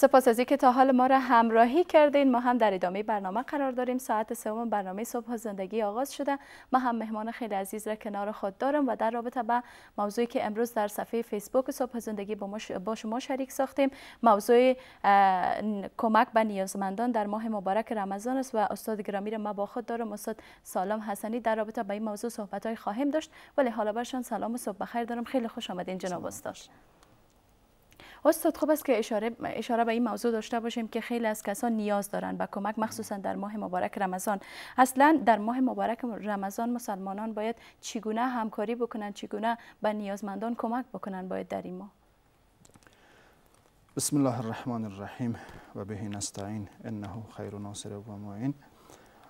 سپاس از اینکه تا حال ما را همراهی کردین ما هم در ادامه برنامه قرار داریم ساعت سوم برنامه صبح زندگی آغاز شده ما هم مهمان خیلی عزیز را کنار خود دارم و در رابطه با موضوعی که امروز در صفحه فیسبوک صبح زندگی با, شما شریک ساختیم موضوع کمک به نیازمندان در ماه مبارک رمضان است و استاد گرامی را ما با خود دارم استاد سالم حسنی در رابطه با این موضوع صحبت های خواهیم داشت ولی حالا برشان سلام و صبح بخیر دارم خیلی خوش آمدین جناب استاد استاد خوب است که اشاره اشاره به این موضوع داشته باشیم که خیلی از کسان نیاز دارند به کمک مخصوصا در ماه مبارک رمضان اصلا در ماه مبارک رمضان مسلمانان باید چگونه همکاری بکنند چگونه به نیازمندان کمک بکنند باید در این ماه بسم الله الرحمن الرحیم و به نستعین انه خیر ناصر و معین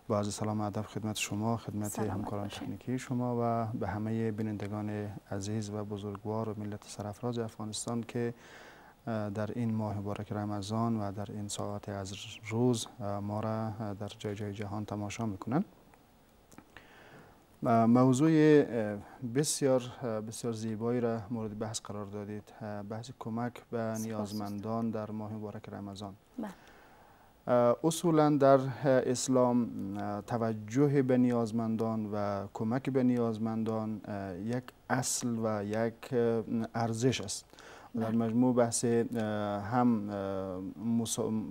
با عرض سلام ادب خدمت شما خدمت همکاران تکنیکی شما و به همه بینندگان عزیز و بزرگوار و ملت سرافراز افغانستان که در این ماه مبارک رمضان و در این ساعت از روز ما را در جای جای جهان تماشا میکنند موضوع بسیار بسیار زیبایی را مورد بحث قرار دادید بحث کمک به نیازمندان در ماه مبارک رمضان بله. اصولا در اسلام توجه به نیازمندان و کمک به نیازمندان یک اصل و یک ارزش است در مجموع بحث هم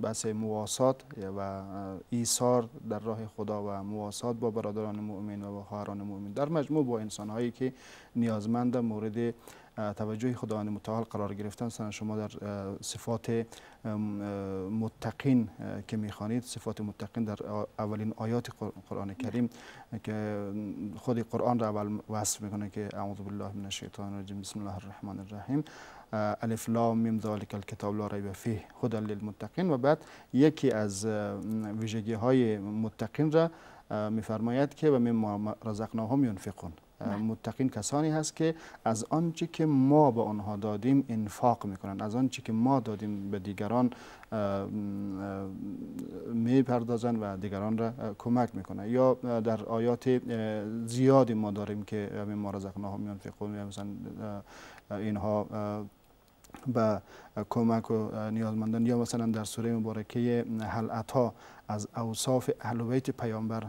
بحث مواسات و ایثار در راه خدا و مواسات با برادران مؤمن و با خواهران مؤمن در مجموع با انسان هایی که نیازمند مورد توجه خداوند متعال قرار گرفتن سن شما در صفات متقین که میخوانید صفات متقین در اولین آیات قرآن کریم که خود قرآن را اول وصف میکنه که اعوذ بالله من الشیطان الرجیم بسم الله الرحمن الرحیم الف لام میم ذالک الکتاب لا ریب فیه للمتقین و بعد یکی از ویژگی های متقین را میفرماید که و مما رزقناهم ینفقون متقین کسانی هست که از آنچه که ما به آنها دادیم انفاق میکنن از آنچه که ما دادیم به دیگران میپردازند و دیگران را کمک میکنن یا در آیات زیادی ما داریم که ما رزقناهم ینفقون مثلا اینها به کمک و نیازمندان یا مثلا در سوره مبارکه حلعت ها از اوصاف اهل بیت پیامبر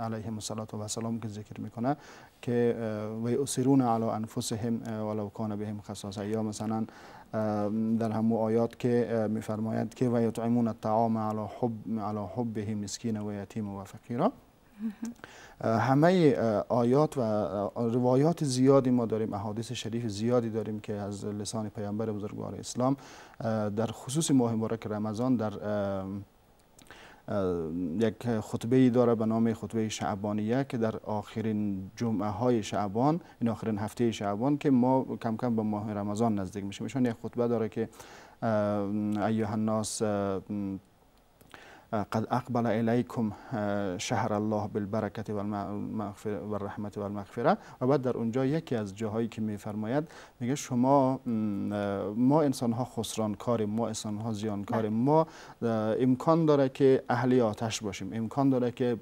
علیه الصلات و سلام که ذکر میکنه که وی اسرون علی انفسهم ولو کان بهم خصاصه یا مثلا در همو آیات که میفرماید که و یطعمون الطعام علی حب علی حبه مسکین و یتیم و فقیرا همه آیات و روایات زیادی ما داریم احادیث شریف زیادی داریم که از لسان پیامبر بزرگوار اسلام در خصوص ماه مبارک رمضان در یک خطبه ای داره به نام خطبه شعبانیه که در آخرین جمعه های شعبان این یعنی آخرین هفته شعبان که ما کم کم به ماه رمضان نزدیک میشیم ایشان یک خطبه داره که ایوه الناس قد اقبل الیکم شهر الله بالبرکت و رحمت و المغفره و بعد در اونجا یکی از جاهایی که میفرماید میگه شما ما انسان ها خسران کاریم ما انسان ها زیان کاریم ما امکان داره که اهلی آتش باشیم امکان داره که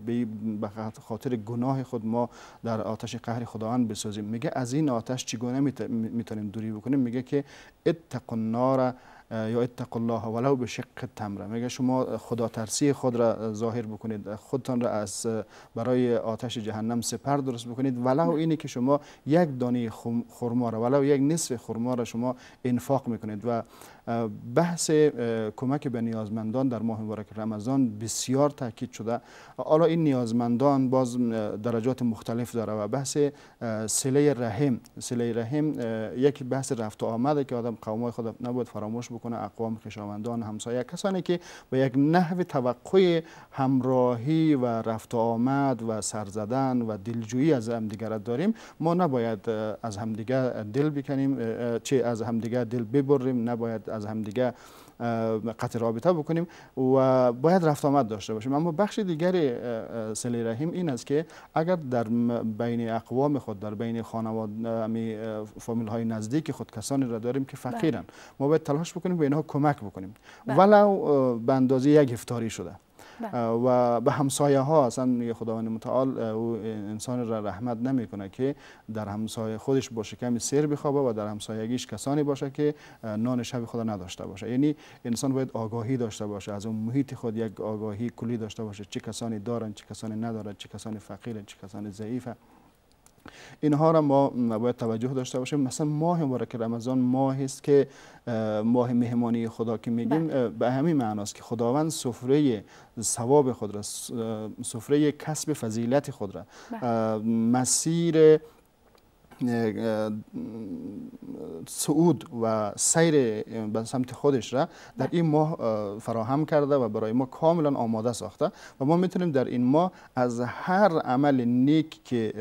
به خاطر گناه خود ما در آتش قهر خداوند بسازیم میگه از این آتش چگونه میتونیم دوری بکنیم میگه که اتقوا النار یا اتق الله ولو به شق تمره میگه شما خدا ترسی خود را ظاهر بکنید خودتان را از برای آتش جهنم سپر درست بکنید ولو اینه که شما یک دانه خرما را ولو یک نصف خرما را شما انفاق میکنید و بحث کمک به نیازمندان در ماه مبارک رمضان بسیار تاکید شده حالا این نیازمندان باز درجات مختلف داره و بحث سله رحم سله رحم یک بحث رفت و آمده که آدم قوم خود نباید فراموش بکنه اقوام کشاوندان همسایه کسانی که به یک نحو توقع همراهی و رفت و آمد و سر زدن و دلجویی از همدیگه داریم ما نباید از همدیگه دل بکنیم چه از همدیگه دل ببریم نباید از همدیگه قطع رابطه بکنیم و باید رفت آمد داشته باشیم اما بخش دیگر سلی رحیم این است که اگر در بین اقوام خود در بین خانواده فامیل های نزدیک خود کسانی را داریم که فقیرن بله. ما باید تلاش بکنیم به اینها کمک بکنیم بله. ولو به اندازه یک افتاری شده بله. و به همسایه ها اصلا خداوند متعال او انسان را رحمت نمیکنه که در همسایه خودش باشه کمی سیر بخوابه و در همسایگیش کسانی باشه که نان شب خدا نداشته باشه یعنی انسان باید آگاهی داشته باشه از اون محیط خود یک آگاهی کلی داشته باشه چه کسانی دارن چه کسانی ندارن چه کسانی فقیرن چه کسانی ضعیفه اینها را ما باید توجه داشته باشیم مثلا ماه مبارک رمضان ماهی است که ماه مهمانی خدا که میگیم بله. به همین معناست که خداوند سفره ثواب خود را سفره کسب فضیلت خود را بله. مسیر سعود و سیر به سمت خودش را در این ماه فراهم کرده و برای ما کاملا آماده ساخته و ما میتونیم در این ماه از هر عمل نیک که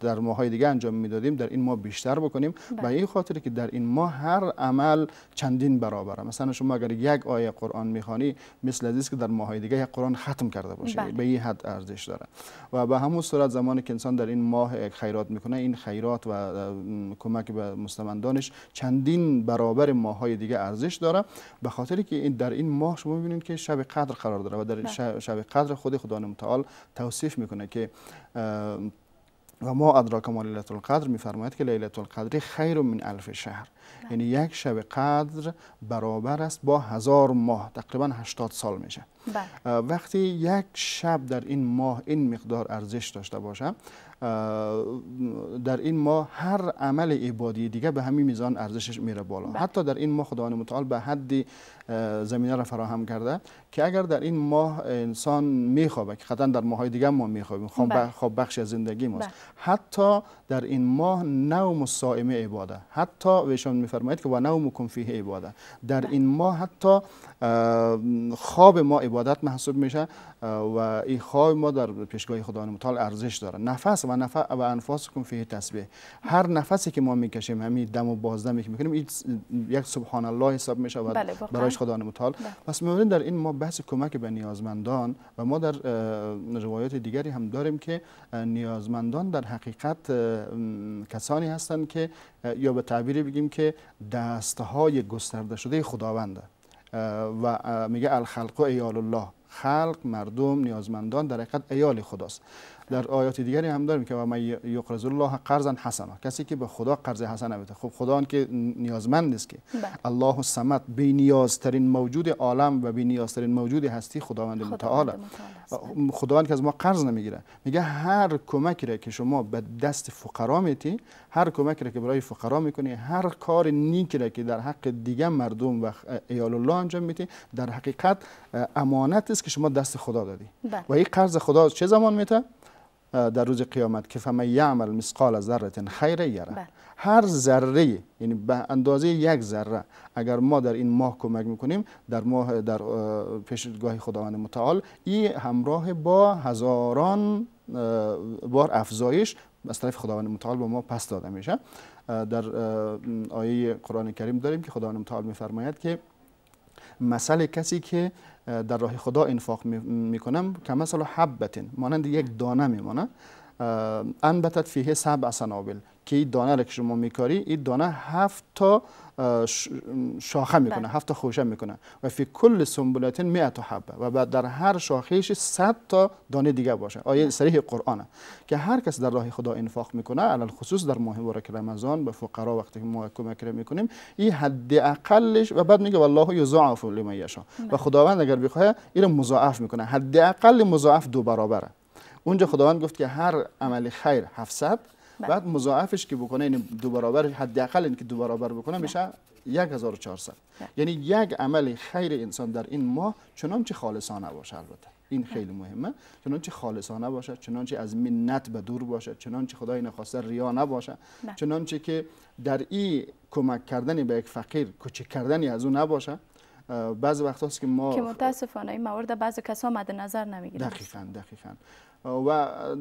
در ماهای دیگه انجام میدادیم در این ماه بیشتر بکنیم به این خاطر که در این ماه هر عمل چندین برابره مثلا شما اگر یک آیه قرآن میخوانی مثل از که در ماهای دیگه یک قرآن ختم کرده باشه بله. به این حد ارزش داره و به همون صورت زمانی که انسان در این ماه خیرات میکنه این خیرات و کمک به مستمندانش چندین برابر های دیگه ارزش داره به خاطری که در این ماه شما میبینید که شب قدر قرار داره و در بله. شب قدر خود خدا متعال توصیف میکنه که و ما ادراک ما لیلت القدر میفرماید که لیلت القدر خیر من الف شهر بله. یعنی یک شب قدر برابر است با هزار ماه تقریبا 80 سال میشه بله. وقتی یک شب در این ماه این مقدار ارزش داشته باشه در این ما هر عمل عبادی دیگه به همین میزان ارزشش میره بالا بله. حتی در این ما خداوند متعال به حدی زمینه را فراهم کرده که اگر در این ماه انسان میخوابه که خطا در ماهای دیگه ما میخوابیم خواب بله. خب بخش از زندگی ماست بله. حتی در این ماه نوم صائم عباده حتی ویشان میفرمایید که و نوم فیه عباده در بله. این ماه حتی خواب ما عبادت محسوب میشه و این خواب ما در پیشگاه خداوند متعال ارزش داره نفس و نفس و انفاس کن فیه تسبیح هر نفسی که ما میکشیم همین دم و بازدمی میکنیم یک سبحان الله حساب میشه و خدا متعال بله. پس در این ما بحث کمک به نیازمندان و ما در روایات دیگری هم داریم که نیازمندان در حقیقت کسانی هستند که یا به تعبیری بگیم که دستهای گسترده شده خداونده و میگه الخلق و ایال الله خلق مردم نیازمندان در حقیقت ایال خداست در آیات دیگری هم داریم که ما یقرض الله قرضا حسنا کسی که به خدا قرض حسن بده خب خدا که نیازمند نیست که بله. الله الصمد بی موجود عالم و بی موجود هستی خداوند متعال خداوند که از ما قرض نمیگیره میگه هر کمکی را که شما به دست فقرا میتی هر کمکی را که برای فقرا میکنی هر کار نیکی را که در حق دیگه مردم و ایال الله انجام میتی در حقیقت امانت است که شما دست خدا دادی بله. و این قرض خدا چه زمان میته در روز قیامت که فما یعمل مثقال ذره خیر یره بله. هر ذره یعنی به اندازه یک ذره اگر ما در این ماه کمک میکنیم در ماه در پیشگاه خداوند متعال این همراه با هزاران بار افزایش از طرف خداوند متعال به ما پس داده میشه در آیه قرآن کریم داریم که خداوند متعال میفرماید که مثل کسی که در راه خدا انفاق میکنم که مثل حبتین مانند یک دانه میمانه انبتت فیه سبع سنابل که این دانه را که شما میکاری این دانه هفت تا شاخه میکنه بله. هفت تا خوشه میکنه و فی کل سنبلتین تا حبه و بعد در هر شاخهش 100 تا دانه دیگه باشه آیه بله. صریح قرآنه که هر کس در راه خدا انفاق میکنه علی خصوص در ماه مبارک رمضان به فقرا وقتی که ما کمک میکنیم این حد اقلش و بعد میگه والله یضاعف لمن یشاء بله. و خداوند اگر بخواد این مضاعف میکنه حد اقل مضاعف دو برابره اونجا خداوند گفت که هر عمل خیر 700 بله. بعد مضاعفش که بکنه این یعنی دو برابر حداقل اینکه دو برابر بکنه بله. میشه 1400 بله. یعنی یک عمل خیر انسان در این ماه چنانچه خالصانه باشه البته این خیلی مهمه چنانچه خالصانه باشه چنانچه از منت به دور باشه چنانچه خدای نخواسته ریا نباشه چنانچه که در این کمک کردن به یک فقیر کوچک کردنی از او نباشه بعض وقت هست که ما که متاسفانه این موارد بعض کسا مد نظر نمیگیرن دقیقاً دقیقاً و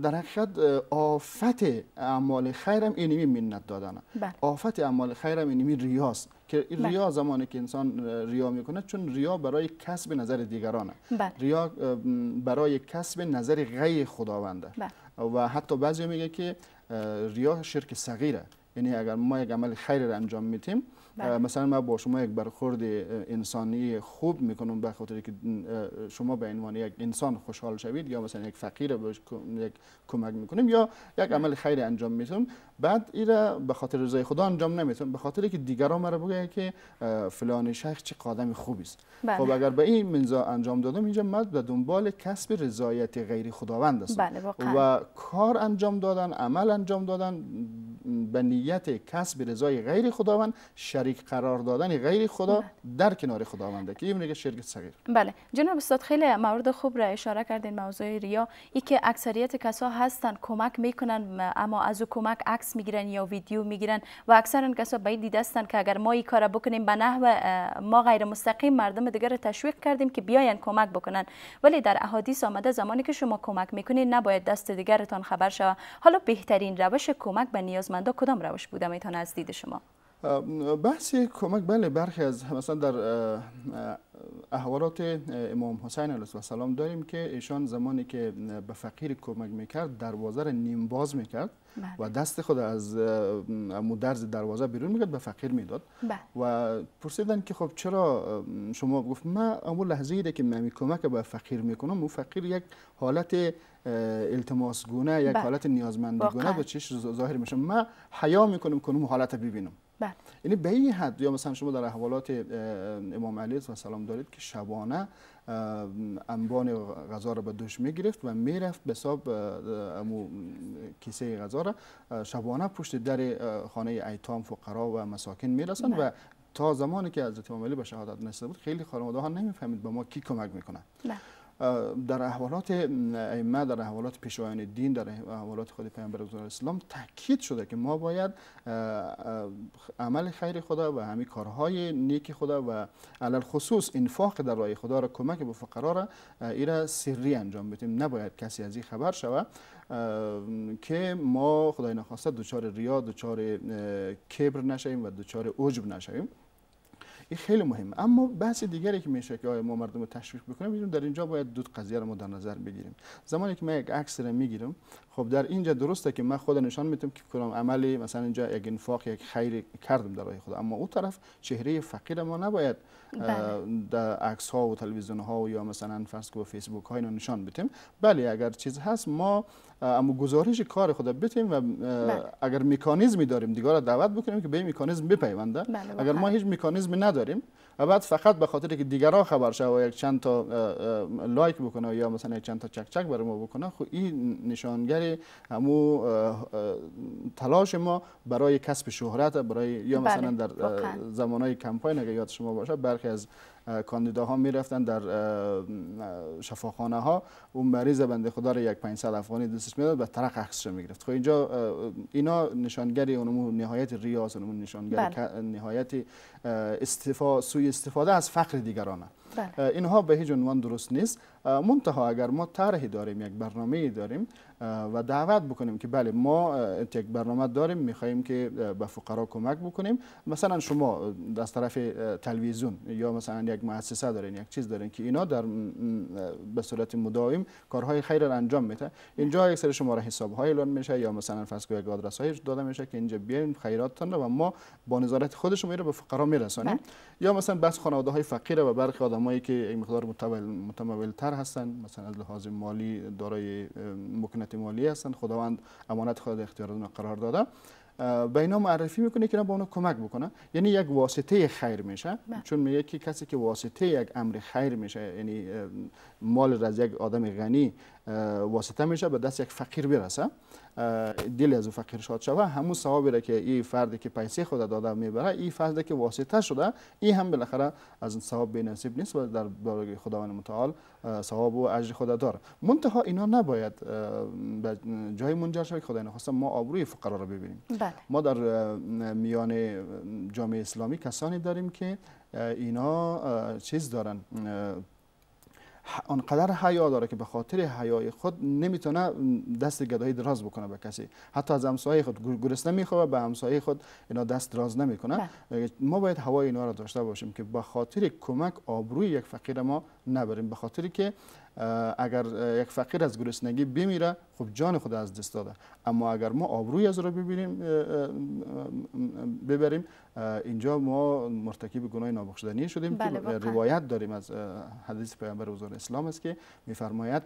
در حقیقت آفت اعمال خیرم اینمی منت دادن بله. آفت اعمال خیرم اینمی ریاست که بله. ریا زمانی که انسان ریا میکنه چون ریا برای کسب نظر دیگرانه بله. ریا برای کسب نظر غی خداونده بله. و حتی بعضی میگه که ریا شرک صغیره یعنی اگر ما یک عمل خیر را انجام میتیم بله. مثلا من با شما یک برخورد انسانی خوب میکنم به خاطر که شما به عنوان یک انسان خوشحال شوید یا مثلا یک فقیر بهش یک کمک میکنیم یا یک عمل خیر انجام میتونم بعد ایره به خاطر رضای خدا انجام نمیتونم به خاطر که دیگران مرا بگه که فلان شخص چه قادم خوبی است بله. خب اگر به این منزا انجام دادم اینجا من به دنبال کسب رضایت غیر خداوند هستم بله، و کار انجام دادن عمل انجام دادن به نیت کسب رضای غیر خداوند شریک قرار دادن غیر خدا بله. در کنار خداونده که این شرک صغیر بله جناب استاد خیلی مورد خوب را اشاره کردین موضوع ریا ای که اکثریت کسا هستن کمک میکنن اما از او کمک عکس میگیرن یا ویدیو میگیرن و اکثرا کسا به این دیدستن که اگر ما این کارا بکنیم به نحو ما غیر مستقیم مردم دیگر تشویق کردیم که بیاین کمک بکنن ولی در احادیث آمده زمانی که شما کمک میکنید نباید دست دیگرتان خبر شود حالا بهترین روش کمک به نیازمندا کدام روش بوده میتونه از دید شما بحث کمک بله برخی از مثلا در احوالات امام حسین علیه السلام داریم که ایشان زمانی که به فقیر کمک میکرد دروازه را نیم باز میکرد و بله. دست خود از مدرز دروازه بیرون میکرد به فقیر میداد بله. و پرسیدن که خب چرا شما گفت من اون لحظه ایده که من کمک به فقیر میکنم و فقیر یک حالت التماس گونه یک بله. حالت نیازمندی گونه به چش ظاهر میشه من حیا میکنم کنم حالت ببینم بله یعنی به این حد یا مثلا شما در احوالات امام علی و سلام دارید که شبانه انبان غذا را به دوش می گرفت و میرفت به حساب امو کیسه غذا را شبانه پشت در خانه ایتام فقرا و مساکن رسند بله. و تا زمانی که حضرت امام علی به شهادت نرسیده بود خیلی خانواده ها نمیفهمید به ما کی کمک میکنه. بله در احوالات ائمه در احوالات پیشوایان دین در احوالات خود پیامبر اسلام تاکید شده که ما باید عمل خیر خدا و همین کارهای نیک خدا و علل خصوص انفاق در راه خدا را کمک به فقرا را ایره سری انجام بدیم نباید کسی از این خبر شود که ما خدای نخواسته دچار ریا دچار کبر نشویم و دچار عجب نشویم این خیلی مهمه اما بحث دیگری که میشه که آیا ما مردم رو تشویق بکنیم میدون در اینجا باید دو قضیه رو ما در نظر بگیریم زمانی که من یک عکس رو میگیرم خب در اینجا درسته که من خود نشان میدم که کنم عملی مثلا اینجا یک انفاق یک خیر کردم در راه خدا اما اون طرف چهره فقیر ما نباید بله. در عکس ها و تلویزیون ها و یا مثلا فرض که فیسبوک ها اینو نشان بدیم بله اگر چیز هست ما اما گزارش کار خود بتیم و بله. اگر مکانیزمی داریم دیگه دعوت بکنیم که به این مکانیزم بپیونده بله، اگر ما هیچ مکانیزمی نداریم و بعد فقط به خاطر که دیگرا خبر شوه و یک چند تا لایک بکنه یا مثلا یک چند تا چک چک برای ما بکنه خب این نشانگر همو تلاش ما برای کسب شهرت برای یا بله، مثلا در زمانهای کمپاین اگر یاد شما باشه برخی از کاندیداها میرفتن در شفاخانه ها اون مریض بنده خدا رو یک سال افغانی دوستش میداد و طرق عکسش میگرفت خب اینجا اینا نشانگری اونمو نهایت ریاض اونمو نشانگر بله. نهایت استفا... سوی استفاده از فقر دیگرانه بله. اینها به هیچ عنوان درست نیست منتها اگر ما طرحی داریم یک برنامه داریم و دعوت بکنیم که بله ما یک برنامه داریم میخواهیم که به فقرا کمک بکنیم مثلا شما از طرف تلویزیون یا مثلا یک مؤسسه دارین یک چیز دارین که اینا در به صورت مداوم کارهای خیر را انجام میده اینجا یک سری شما را حساب های اعلان میشه یا مثلا فرض کنید آدرس هایش داده میشه که اینجا بیاین خیراتتون و ما با نظارت خود شما رو به فقرا میرسانیم بله. یا مثلا بس خانواده های فقیر و برخی آدمایی که یک مقدار متمول تر هستن مثلا از لحاظ مالی دارای مکنت امانت مالی هستند خداوند امانت خود اختیار اونا قرار داده به اینا معرفی میکنه که به اونا کمک بکنه یعنی یک واسطه خیر میشه بله. چون میگه که کسی که واسطه یک امر خیر میشه یعنی مال از یک آدم غنی واسطه میشه به دست یک فقیر برسه دل از او فقیر شاد شوه همون ثوابی را که این فردی که پیسه خود داده میبره این فردی که واسطه شده این هم بالاخره از این ثواب بی‌نصیب نیست و در بارگاه خداوند متعال ثواب و اجر خود داره منتها اینا نباید به جای منجر شود خدای نخواسته ما آبروی فقرا را ببینیم بله. ما در میان جامعه اسلامی کسانی داریم که اینا چیز دارن آنقدر حیا داره که به خاطر حیای خود نمیتونه دست گدایی دراز بکنه به کسی حتی از همسایه خود گرسنه میخواد به همسایه خود اینا دست دراز نمیکنه بله. ما باید هوای اینا را داشته باشیم که به خاطر کمک آبروی یک فقیر ما نبریم به خاطر که اگر یک فقیر از گرسنگی بمیره خب جان خود از دست داده اما اگر ما آبروی از را ببینیم ببریم اینجا ما مرتکب گناه نابخشودنی شدیم که بله، روایت داریم از حدیث پیامبر حضور اسلام است که میفرماید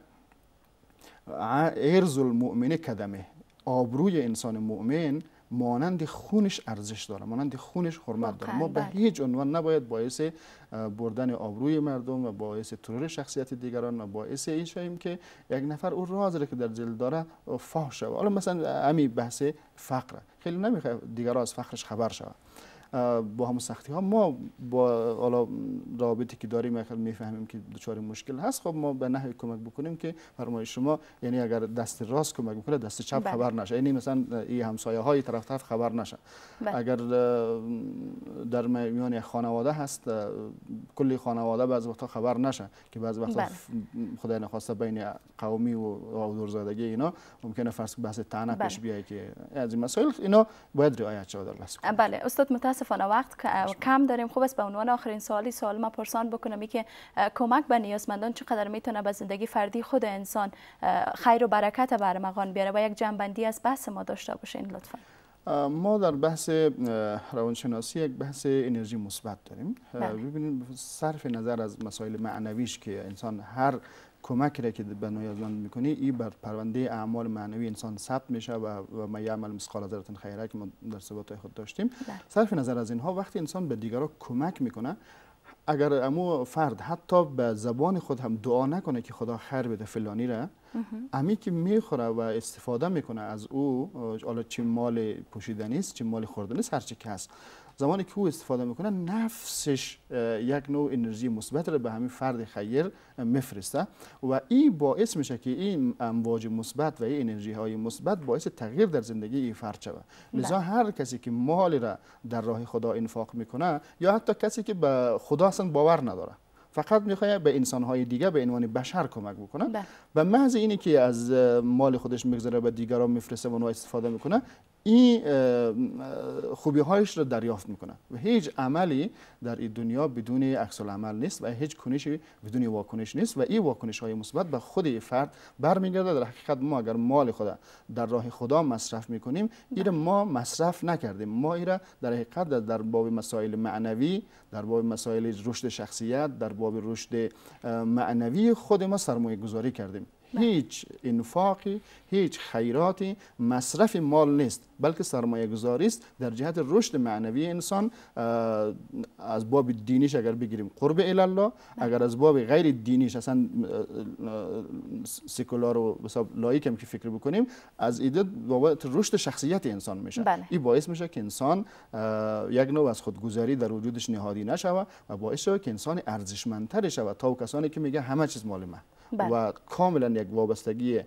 ارز المؤمن کدمه آبروی انسان مؤمن مانند خونش ارزش داره مانند خونش حرمت داره ما به هیچ عنوان نباید باعث بردن آبروی مردم و باعث ترور شخصیت دیگران و باعث این شویم که یک نفر او راز که در دل داره فاش شود حالا مثلا همین بحث فقره خیلی نمیخواد دیگران از فقرش خبر شود با هم سختی ها ما با حالا رابطی که داریم میفهمیم که دچار مشکل هست خب ما به نحوی کمک بکنیم که فرمای شما یعنی اگر دست راست کمک میکنه دست چپ بله. خبر نشه یعنی مثلا این همسایه های طرف طرف خبر نشه بله. اگر در میان خانواده هست کلی خانواده بعض وقتا خبر نشه که بعض وقتا بله. خدای نخواسته بین قومی و زدگی اینا ممکنه فرض بحث طعنه پیش بیای که از این مسائل اینا باید رعایت شود بله استاد متاسف متاسفانه وقت کم داریم خوب است به عنوان آخرین سوالی سوال ما پرسان بکنم که کمک به نیازمندان چقدر میتونه به زندگی فردی خود انسان خیر و برکت برمغان بیاره و یک جنبندی از بحث ما داشته باشین لطفا ما در بحث روانشناسی یک بحث انرژی مثبت داریم بله. ببینید صرف نظر از مسائل معنویش که انسان هر کمک را که به نیازمند میکنی این بر پرونده اعمال معنوی انسان ثبت میشه و و ما عمل مسقال حضرت خیره که ما در ثبات خود داشتیم بله. صرف نظر از اینها وقتی انسان به دیگران کمک میکنه اگر امو فرد حتی به زبان خود هم دعا نکنه که خدا خیر بده فلانی را امی که میخوره و استفاده میکنه از او حالا چه مال پوشیدنی است چه مال خوردنی است هر چی که هست زمانی که او استفاده میکنه نفسش یک نوع انرژی مثبت را به همین فرد خیر میفرسته و این باعث میشه که این امواج مثبت و این انرژی های مثبت باعث تغییر در زندگی این فرد شوه بله. لذا هر کسی که مالی را در راه خدا انفاق میکنه یا حتی کسی که به خدا اصلا باور نداره فقط میخواد به انسانهای دیگه به عنوان بشر کمک بکنه بله. و محض اینی که از مال خودش میگذره به دیگران میفرسته و استفاده میکنه این خوبی هایش را دریافت میکنه و هیچ عملی در این دنیا بدون عکس عمل نیست و هیچ کنشی بدون واکنش نیست و این واکنش های مثبت به خود فرد برمیگرده در حقیقت ما اگر مال خدا در راه خدا مصرف میکنیم این ما مصرف نکردیم ما این را در حقیقت در باب مسائل معنوی در باب مسائل رشد شخصیت در باب رشد معنوی خود ما سرمایه گذاری کردیم بله. هیچ انفاقی هیچ خیراتی مصرف مال نیست بلکه سرمایه گذاری است در جهت رشد معنوی انسان از باب دینیش اگر بگیریم قرب الله بله. اگر از باب غیر دینیش اصلا سکولار و لایک هم که فکر بکنیم از ایده بابت رشد شخصیت انسان میشه بله. این باعث میشه که انسان یک نوع از خودگذاری در وجودش نهادی نشوه و باعث شوه که انسان ارزشمندتر شود تا و کسانی که میگه همه چیز مال من و بله. کاملا یک وابستگی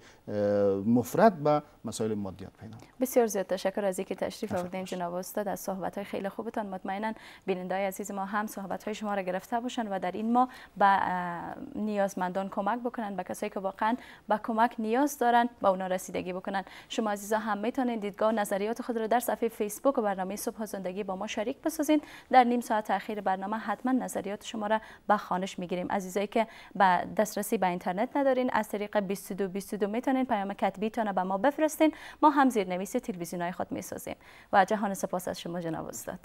مفرد به مسائل مادیات پیدا بسیار زیاد تشکر از اینکه تشریف آوردین جناب استاد از صحبت های خیلی خوبتان مطمئنا بیننده عزیز ما هم صحبت های شما را گرفته باشن و در این ما به نیازمندان کمک بکنن به کسایی که واقعا به کمک نیاز دارند، به اونا رسیدگی بکنن شما عزیزا هم میتونید دیدگاه نظریات خود را در صفحه فیسبوک و برنامه صبح زندگی با ما شریک بسازین در نیم ساعت اخیر برنامه حتما نظریات شما را به خانش میگیریم عزیزایی که به دسترسی به اینترنت اینترنت ندارین از طریق 2222 میتونین پیام کتبی تان به ما بفرستین ما هم زیرنویس تلویزیون های خود میسازیم و جهان سپاس از شما جناب استاد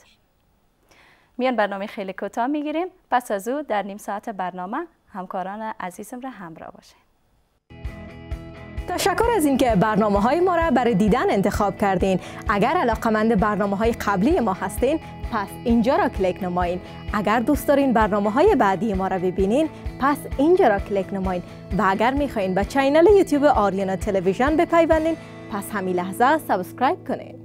میان برنامه خیلی کوتاه میگیریم پس از او در نیم ساعت برنامه همکاران عزیزم را همراه باشین تشکر از اینکه برنامه های ما را برای دیدن انتخاب کردین. اگر علاقمند برنامه های قبلی ما هستین، پس اینجا را کلیک نمایین اگر دوست دارین برنامه های بعدی ما را ببینین پس اینجا را کلیک نمایین و اگر میخواین به چینل یوتیوب آریانا تلویزیون بپیوندین پس همین لحظه سابسکرایب کنین